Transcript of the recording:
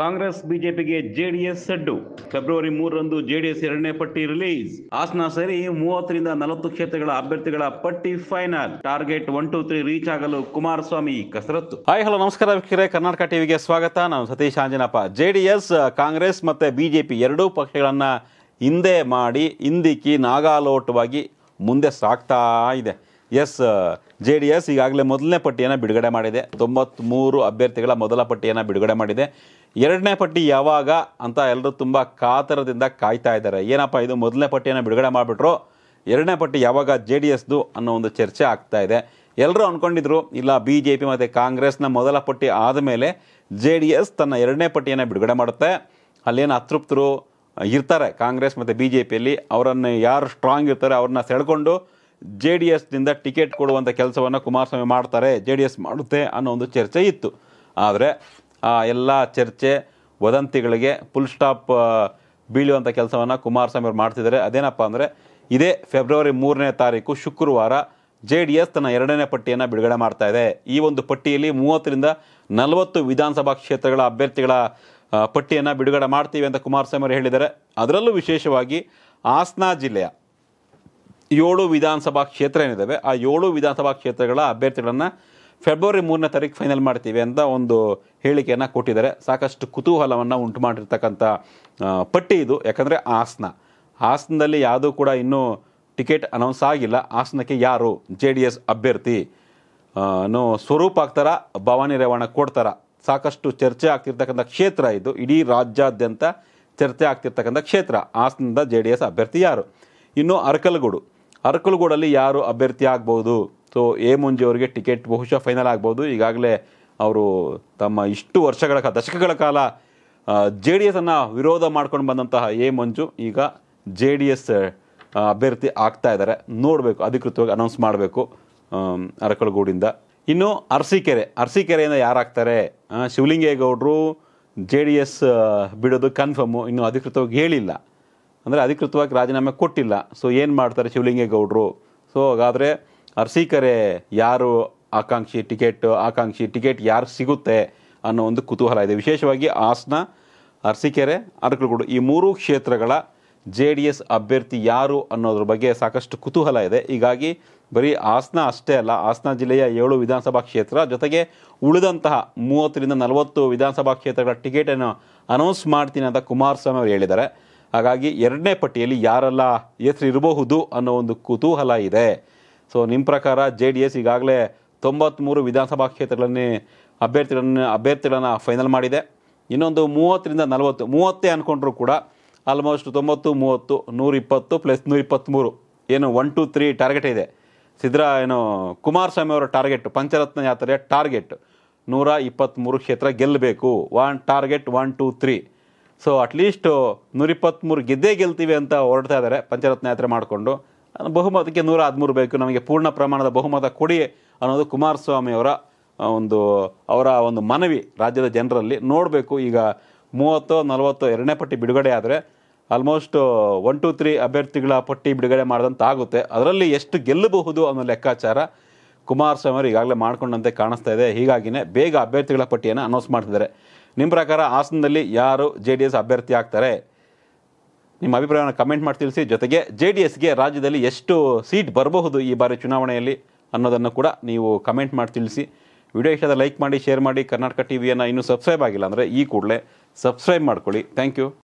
ಕಾಂಗ್ರೆಸ್ ಬಿಜೆಪಿಗೆ ಜೆಡಿಎಸ್ ಸಡ್ಡು ಫೆಬ್ರವರಿ ಮೂರರಂದು ಜೆಡಿಎಸ್ ಎರಡನೇ ಪಟ್ಟಿ ರಿಲೀಸ್ ಹಾಸನ ಸೇರಿ ಮೂವತ್ತರಿಂದ ನಲವತ್ತು ಕ್ಷೇತ್ರಗಳ ಅಭ್ಯರ್ಥಿಗಳ ಪಟ್ಟಿ final target one two three reach ಆಗಲು ಕುಮಾರಸ್ವಾಮಿ ಕಸರತ್ತು ಹಾಯ್ ಹಲೋ ನಮಸ್ಕಾರ ವೀಕ್ಷಕರೇ ಕರ್ನಾಟಕ ಟಿವಿಗೆ ಸ್ವಾಗತ ನಾನು ಸತೀಶ್ ಆಂಜನಪ್ಪ ಜೆಡಿಎಸ್ ಕಾಂಗ್ರೆಸ್ ಮತ್ತೆ ಬಿಜೆಪಿ ಎರಡೂ ಪಕ್ಷಗಳನ್ನ ಹಿಂದೆ ಮಾಡಿ ಹಿಂದಿಕ್ಕಿ ನಾಗಾಲೋಟವಾಗಿ ಮುಂದೆ ಸಾಕ್ತಾ ಇದೆ ಎಸ್ ಜೆ ಡಿ ಎಸ್ ಈಗಾಗಲೇ ಮೊದಲನೇ ಪಟ್ಟಿಯನ್ನು ಬಿಡುಗಡೆ ಮಾಡಿದೆ ತೊಂಬತ್ತ್ಮೂರು ಅಭ್ಯರ್ಥಿಗಳ ಮೊದಲ ಪಟ್ಟಿಯನ್ನು ಬಿಡುಗಡೆ ಮಾಡಿದೆ ಎರಡನೇ ಪಟ್ಟಿ ಯಾವಾಗ ಅಂತ ಎಲ್ಲರೂ ತುಂಬ ಕಾತರದಿಂದ ಕಾಯ್ತಾ ಇದ್ದಾರೆ ಏನಪ್ಪ ಇದು ಮೊದಲನೇ ಪಟ್ಟಿಯನ್ನು ಬಿಡುಗಡೆ ಮಾಡಿಬಿಟ್ರು ಎರಡನೇ ಪಟ್ಟಿ ಯಾವಾಗ ಜೆ ಡಿ ಎಸ್ದು ಅನ್ನೋ ಒಂದು ಚರ್ಚೆ ಆಗ್ತಾ ಇದೆ ಎಲ್ಲರೂ ಅಂದ್ಕೊಂಡಿದ್ರು ಇಲ್ಲ ಬಿ ಜೆ ಪಿ ಮತ್ತು ಕಾಂಗ್ರೆಸ್ನ ಮೊದಲ ಪಟ್ಟಿ ಆದಮೇಲೆ ಜೆ ಡಿ ಎಸ್ ತನ್ನ ಎರಡನೇ ಪಟ್ಟಿಯನ್ನು ಬಿಡುಗಡೆ ಮಾಡುತ್ತೆ ಅಲ್ಲೇನು ಅತೃಪ್ತರು ಇರ್ತಾರೆ ಕಾಂಗ್ರೆಸ್ ಮತ್ತು ಬಿ ಜೆ ಪಿಯಲ್ಲಿ ಅವರನ್ನು ಯಾರು ಸ್ಟ್ರಾಂಗ್ ಇರ್ತಾರೆ ಅವ್ರನ್ನ ಸೆಳ್ಕೊಂಡು ಜೆ ಡಿ ಎಸ್ನಿಂದ ಟಿಕೆಟ್ ಕೊಡುವಂಥ ಕೆಲಸವನ್ನು ಕುಮಾರಸ್ವಾಮಿ ಮಾಡ್ತಾರೆ ಜೆ ಡಿ ಎಸ್ ಮಾಡುತ್ತೆ ಅನ್ನೋ ಒಂದು ಚರ್ಚೆ ಇತ್ತು ಆದರೆ ಆ ಎಲ್ಲ ಚರ್ಚೆ ವದಂತಿಗಳಿಗೆ ಫುಲ್ ಸ್ಟಾಪ್ ಬೀಳುವಂಥ ಕೆಲಸವನ್ನು ಕುಮಾರಸ್ವಾಮಿ ಅವರು ಮಾಡ್ತಿದ್ದಾರೆ ಅದೇನಪ್ಪ ಅಂದರೆ ಇದೇ ಫೆಬ್ರವರಿ ಮೂರನೇ ತಾರೀಕು ಶುಕ್ರವಾರ ಜೆ ಡಿ ಎಸ್ ತನ್ನ ಎರಡನೇ ಪಟ್ಟಿಯನ್ನು ಬಿಡುಗಡೆ ಮಾಡ್ತಾ ಇದೆ ಈ ಒಂದು ಪಟ್ಟಿಯಲ್ಲಿ ಮೂವತ್ತರಿಂದ ನಲವತ್ತು ವಿಧಾನಸಭಾ ಕ್ಷೇತ್ರಗಳ ಅಭ್ಯರ್ಥಿಗಳ ಪಟ್ಟಿಯನ್ನು ಬಿಡುಗಡೆ ಮಾಡ್ತೀವಿ ಅಂತ ಕುಮಾರಸ್ವಾಮಿ ಅವರು ಹೇಳಿದ್ದಾರೆ ಅದರಲ್ಲೂ ವಿಶೇಷವಾಗಿ ಹಾಸನ ಜಿಲ್ಲೆಯ ಏಳು ವಿಧಾನಸಭಾ ಕ್ಷೇತ್ರ ಏನಿದ್ದಾವೆ ಆ ಏಳು ವಿಧಾನಸಭಾ ಕ್ಷೇತ್ರಗಳ ಅಭ್ಯರ್ಥಿಗಳನ್ನು ಫೆಬ್ರವರಿ ಮೂರನೇ ತಾರೀಕು ಫೈನಲ್ ಮಾಡ್ತೀವಿ ಅಂತ ಒಂದು ಹೇಳಿಕೆಯನ್ನು ಕೊಟ್ಟಿದ್ದಾರೆ ಸಾಕಷ್ಟು ಕುತೂಹಲವನ್ನು ಉಂಟು ಮಾಡಿರ್ತಕ್ಕಂಥ ಪಟ್ಟಿ ಇದು ಯಾಕಂದರೆ ಹಾಸನ ಹಾಸನದಲ್ಲಿ ಯಾವುದೂ ಕೂಡ ಇನ್ನೂ ಟಿಕೆಟ್ ಅನೌನ್ಸ್ ಆಗಿಲ್ಲ ಹಾಸನಕ್ಕೆ ಯಾರು ಜೆ ಡಿ ಎಸ್ ಅಭ್ಯರ್ಥಿ ಸ್ವರೂಪ ಆಗ್ತಾರ ಭವಾನಿ ರೇವಣ್ಣ ಕೊಡ್ತಾರ ಸಾಕಷ್ಟು ಚರ್ಚೆ ಆಗ್ತಿರ್ತಕ್ಕಂಥ ಕ್ಷೇತ್ರ ಇದು ಇಡೀ ರಾಜ್ಯಾದ್ಯಂತ ಚರ್ಚೆ ಆಗ್ತಿರ್ತಕ್ಕಂಥ ಕ್ಷೇತ್ರ ಹಾಸನದ ಜೆ ಡಿ ಎಸ್ ಅಭ್ಯರ್ಥಿ ಯಾರು ಇನ್ನು ಅರಕಲಗೂಡು ಅರಕಲಗೂಡಲ್ಲಿ ಯಾರು ಅಭ್ಯರ್ಥಿ ಆಗ್ಬೋದು ಸೊ ಎ ಮುಂಜಿ ಅವರಿಗೆ ಟಿಕೆಟ್ ಬಹುಶಃ ಫೈನಲ್ ಆಗ್ಬೋದು ಈಗಾಗಲೇ ಅವರು ತಮ್ಮ ಇಷ್ಟು ವರ್ಷಗಳ ದಶಕಗಳ ಕಾಲ ಜೆ ಡಿ ಎಸನ್ನು ವಿರೋಧ ಮಾಡ್ಕೊಂಡು ಬಂದಂತಹ ಎ ಮಂಜು ಈಗ ಜೆ ಡಿ ಎಸ್ ಅಭ್ಯರ್ಥಿ ಆಗ್ತಾ ಇದ್ದಾರೆ ನೋಡಬೇಕು ಅಧಿಕೃತವಾಗಿ ಅನೌನ್ಸ್ ಮಾಡಬೇಕು ಅರಕಲಗೂಡಿಂದ ಇನ್ನು ಅರಸೀಕೆರೆ ಅರಸೀಕೆರೆಯಿಂದ ಯಾರಾಗ್ತಾರೆ ಶಿವಲಿಂಗೇಗೌಡರು ಜೆ ಡಿ ಎಸ್ ಬಿಡೋದು ಕನ್ಫರ್ಮು ಇನ್ನೂ ಅಧಿಕೃತವಾಗಿ ಹೇಳಿಲ್ಲ ಅಂದರೆ ಅಧಿಕೃತವಾಗಿ ರಾಜೀನಾಮೆ ಕೊಟ್ಟಿಲ್ಲ ಸೊ ಏನು ಮಾಡ್ತಾರೆ ಶಿವಲಿಂಗೇಗೌಡರು ಸೊ ಹಾಗಾದರೆ ಅರಸೀಕೆರೆ ಯಾರು ಆಕಾಂಕ್ಷಿ ಟಿಕೆಟ್ ಆಕಾಂಕ್ಷಿ ಟಿಕೆಟ್ ಯಾರು ಸಿಗುತ್ತೆ ಅನ್ನೋ ಒಂದು ಕುತೂಹಲ ಇದೆ ವಿಶೇಷವಾಗಿ ಹಾಸನ ಅರಸೀಕೆರೆ ಅರಕಲಗೂಡು ಈ ಮೂರು ಕ್ಷೇತ್ರಗಳ ಜೆ ಡಿ ಎಸ್ ಅಭ್ಯರ್ಥಿ ಯಾರು ಅನ್ನೋದ್ರ ಬಗ್ಗೆ ಸಾಕಷ್ಟು ಕುತೂಹಲ ಇದೆ ಹೀಗಾಗಿ ಬರೀ ಹಾಸನ ಅಷ್ಟೇ ಅಲ್ಲ ಹಾಸನ ಜಿಲ್ಲೆಯ ಏಳು ವಿಧಾನಸಭಾ ಕ್ಷೇತ್ರ ಜೊತೆಗೆ ಉಳಿದಂತಹ ಮೂವತ್ತರಿಂದ ನಲವತ್ತು ವಿಧಾನಸಭಾ ಕ್ಷೇತ್ರಗಳ ಟಿಕೆಟನ್ನು ಅನೌನ್ಸ್ ಮಾಡ್ತೀನಿ ಅಂತ ಕುಮಾರಸ್ವಾಮಿ ಅವರು ಹೇಳಿದ್ದಾರೆ ಹಾಗಾಗಿ ಎರಡನೇ ಪಟ್ಟಿಯಲ್ಲಿ ಯಾರೆಲ್ಲ ಹೆಸರು ಇರಬಹುದು ಅನ್ನೋ ಒಂದು ಕುತೂಹಲ ಇದೆ ಸೊ ನಿಮ್ಮ ಪ್ರಕಾರ ಜೆ ಡಿ ಎಸ್ ಈಗಾಗಲೇ ತೊಂಬತ್ತ್ಮೂರು ವಿಧಾನಸಭಾ ಕ್ಷೇತ್ರಗಳನ್ನೇ ಅಭ್ಯರ್ಥಿಗಳನ್ನು ಅಭ್ಯರ್ಥಿಗಳನ್ನು ಫೈನಲ್ ಮಾಡಿದೆ ಇನ್ನೊಂದು ಮೂವತ್ತರಿಂದ ನಲವತ್ತು ಮೂವತ್ತೇ ಅಂದ್ಕೊಂಡ್ರೂ ಕೂಡ ಆಲ್ಮೋಸ್ಟ್ ತೊಂಬತ್ತು ಮೂವತ್ತು ನೂರಿಪ್ಪತ್ತು ಪ್ಲಸ್ ನೂರಿಪ್ಪತ್ತ್ಮೂರು ಏನು ಒನ್ ಟು ತ್ರೀ ಟಾರ್ಗೆಟ್ ಇದೆ ಸಿದ್ರಾ ಏನು ಕುಮಾರಸ್ವಾಮಿ ಅವರ ಟಾರ್ಗೆಟ್ ಪಂಚರತ್ನ ಯಾತ್ರೆಯ ಟಾರ್ಗೆಟ್ ನೂರ ಇಪ್ಪತ್ತ್ಮೂರು ಕ್ಷೇತ್ರ ಗೆಲ್ಲಬೇಕು one target one two three so at least ನೂರಿಪ್ಪತ್ತ್ಮೂರು ಗೆದ್ದೇ ಗೆಲ್ತೀವಿ ಅಂತ ಹೊರಡ್ತಾ ಇದ್ದಾರೆ ಪಂಚರತ್ನ ಯಾತ್ರೆ ಮಾಡಿಕೊಂಡು ಬಹುಮತಕ್ಕೆ ನೂರ ಹದಿಮೂರು ಬೇಕು ನಮಗೆ ಪೂರ್ಣ ಪ್ರಮಾಣದ ಬಹುಮತ ಕೊಡಿ ಅನ್ನೋದು ಕುಮಾರಸ್ವಾಮಿಯವರ ಒಂದು ಅವರ ಒಂದು ಮನವಿ ರಾಜ್ಯದ ಜನರಲ್ಲಿ ನೋಡಬೇಕು ಈಗ ಮೂವತ್ತು ನಲವತ್ತು ಎರಡನೇ ಪಟ್ಟಿ ಬಿಡುಗಡೆ ಆದರೆ ಆಲ್ಮೋಸ್ಟ್ ಒನ್ ಟು ತ್ರೀ ಅಭ್ಯರ್ಥಿಗಳ ಪಟ್ಟಿ ಬಿಡುಗಡೆ ಆಗುತ್ತೆ ಅದರಲ್ಲಿ ಎಷ್ಟು ಗೆಲ್ಲಬಹುದು ಅನ್ನೋ ಲೆಕ್ಕಾಚಾರ ಕುಮಾರಸ್ವಾಮಿ ಅವರು ಈಗಾಗಲೇ ಮಾಡಿಕೊಂಡಂತೆ ಕಾಣಿಸ್ತಾ ಇದೆ ಹೀಗಾಗಿನೇ ಬೇಗ ಅಭ್ಯರ್ಥಿಗಳ ಪಟ್ಟಿಯನ್ನು ಅನೌನ್ಸ್ ಮಾಡ್ತಿದ್ದಾರೆ ನಿಮ್ಮ ಪ್ರಕಾರ ಹಾಸನದಲ್ಲಿ ಯಾರು ಜೆ ಡಿ ಎಸ್ ಅಭ್ಯರ್ಥಿ ಆಗ್ತಾರೆ ನಿಮ್ಮ ಅಭಿಪ್ರಾಯವನ್ನು ಕಮೆಂಟ್ ಮಾಡಿ ತಿಳಿಸಿ ಜೊತೆಗೆ ಜೆ ಡಿ ಎಸ್ಗೆ ರಾಜ್ಯದಲ್ಲಿ ಎಷ್ಟು ಸೀಟ್ ಬರಬಹುದು ಈ ಬಾರಿ ಚುನಾವಣೆಯಲ್ಲಿ ಅನ್ನೋದನ್ನು ಕೂಡ ನೀವು ಕಮೆಂಟ್ ಮಾಡಿ ತಿಳಿಸಿ ವಿಡಿಯೋ ಇಷ್ಟದ ಲೈಕ್ ಮಾಡಿ ಶೇರ್ ಮಾಡಿ ಕರ್ನಾಟಕ ಟಿ ವಿಯನ್ನು ಇನ್ನೂ ಸಬ್ಸ್ಕ್ರೈಬ್ ಆಗಿಲ್ಲ ಅಂದರೆ ಈ ಕೂಡಲೇ ಸಬ್ಸ್ಕ್ರೈಬ್ ಮಾಡ್ಕೊಳ್ಳಿ ಥ್ಯಾಂಕ್ ಯು